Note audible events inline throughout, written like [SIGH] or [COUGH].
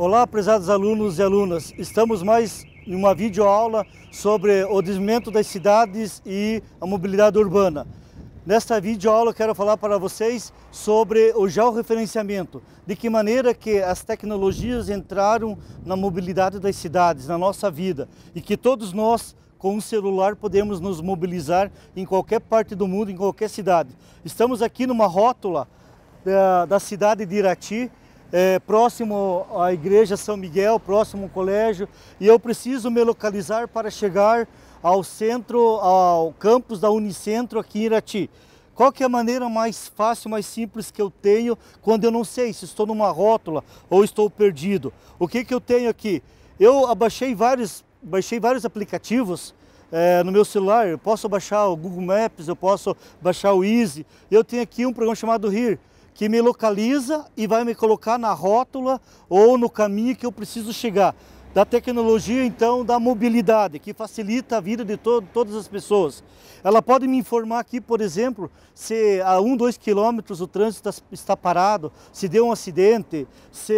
Olá, prezados alunos e alunas. Estamos mais em uma videoaula sobre o desenvolvimento das cidades e a mobilidade urbana. Nesta videoaula quero falar para vocês sobre o georreferenciamento, de que maneira que as tecnologias entraram na mobilidade das cidades, na nossa vida, e que todos nós com um celular podemos nos mobilizar em qualquer parte do mundo, em qualquer cidade. Estamos aqui numa rótula da, eh, da cidade de Irati, é, próximo à Igreja São Miguel, próximo ao colégio, e eu preciso me localizar para chegar ao centro, ao campus da Unicentro aqui em Irati. Qual que é a maneira mais fácil, mais simples que eu tenho quando eu não sei se estou numa rótula ou estou perdido? O que, que eu tenho aqui? Eu abaixei vários, baixei vários aplicativos é, no meu celular. Eu posso baixar o Google Maps, eu posso baixar o Easy. Eu tenho aqui um programa chamado RIR, que me localiza e vai me colocar na rótula ou no caminho que eu preciso chegar. Da tecnologia, então, da mobilidade, que facilita a vida de to todas as pessoas. Ela pode me informar aqui, por exemplo, se a 1, 2 quilômetros o trânsito está parado, se deu um acidente, se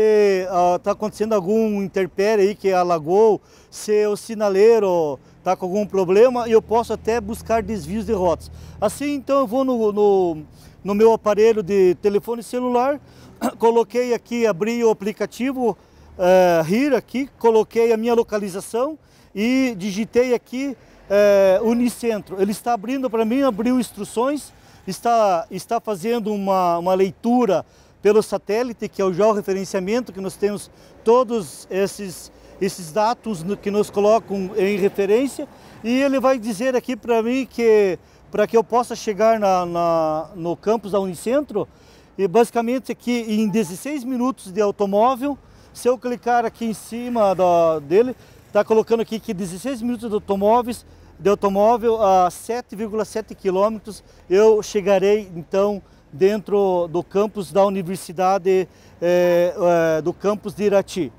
está ah, uh, acontecendo algum interpério aí que alagou, se o sinaleiro está com algum problema e eu posso até buscar desvios de rotas. Assim, então, eu vou no, no, no meu aparelho de telefone celular, [COUGHS] coloquei aqui, abri o aplicativo é, eh, RIR aqui, coloquei a minha localização e digitei aqui é, Unicentro. Ele está abrindo para mim, abriu instruções, está, está fazendo uma, uma leitura pelo satélite, que é o georreferenciamento, que nós temos todos esses esses dados que nos colocam em referência e ele vai dizer aqui para mim que para que eu possa chegar na, na, no campus da Unicentro, e basicamente aqui em 16 minutos de automóvel, se eu clicar aqui em cima da, dele, está colocando aqui que 16 minutos de automóveis, de automóvel a 7,7 quilômetros, eu chegarei então dentro do campus da Universidade, é, é, do campus de Irati.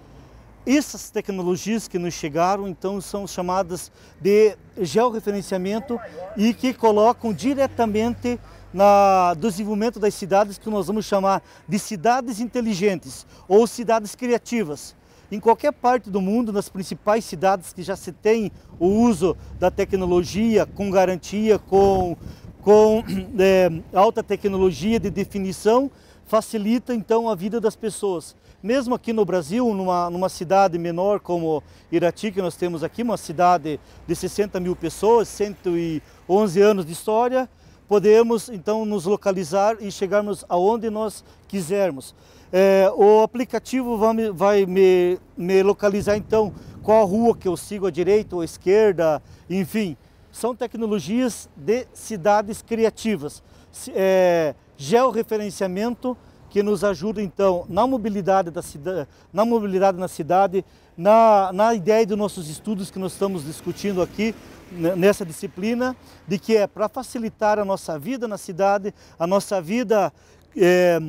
Essas tecnologias que nos chegaram, então, são chamadas de georreferenciamento e que colocam diretamente no desenvolvimento das cidades que nós vamos chamar de cidades inteligentes ou cidades criativas. Em qualquer parte do mundo, nas principais cidades que já se tem o uso da tecnologia com garantia, com, com é, [CLEARS THROAT] alta tecnologia de definição, facilita então a vida das pessoas. Mesmo aqui no Brasil, numa, numa cidade menor como Irati, que nós temos aqui, uma cidade de 60 mil pessoas, 111 anos de história, podemos então nos localizar e chegarmos aonde nós quisermos. É, o aplicativo vai, me, vai me, me localizar então qual rua que eu sigo, à direita ou à esquerda, enfim. São tecnologias de cidades criativas. É, georreferenciamento que nos ajuda então na mobilidade da cidade, na mobilidade na cidade, na, na ideia dos nossos estudos que nós estamos discutindo aqui né, nessa disciplina, de que é para facilitar a nossa vida na cidade, a nossa vida é,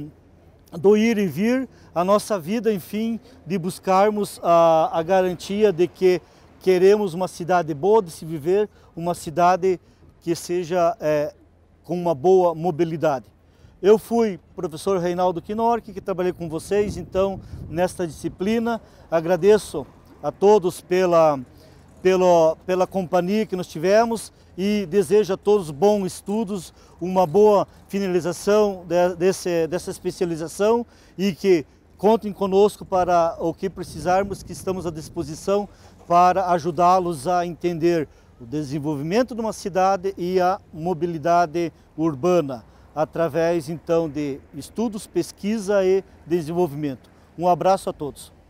do ir e vir, a nossa vida, enfim, de buscarmos a, a garantia de que queremos uma cidade boa de se viver, uma cidade que seja é, com uma boa mobilidade. Eu fui professor Reinaldo Quinorque, que trabalhei com vocês, então, nesta disciplina. Agradeço a todos pela, pela, pela companhia que nos tivemos e desejo a todos bons estudos, uma boa finalização de, desse, dessa especialização e que contem conosco para o que precisarmos, que estamos à disposição para ajudá-los a entender o desenvolvimento de uma cidade e a mobilidade urbana através então de estudos, pesquisa e desenvolvimento. Um abraço a todos.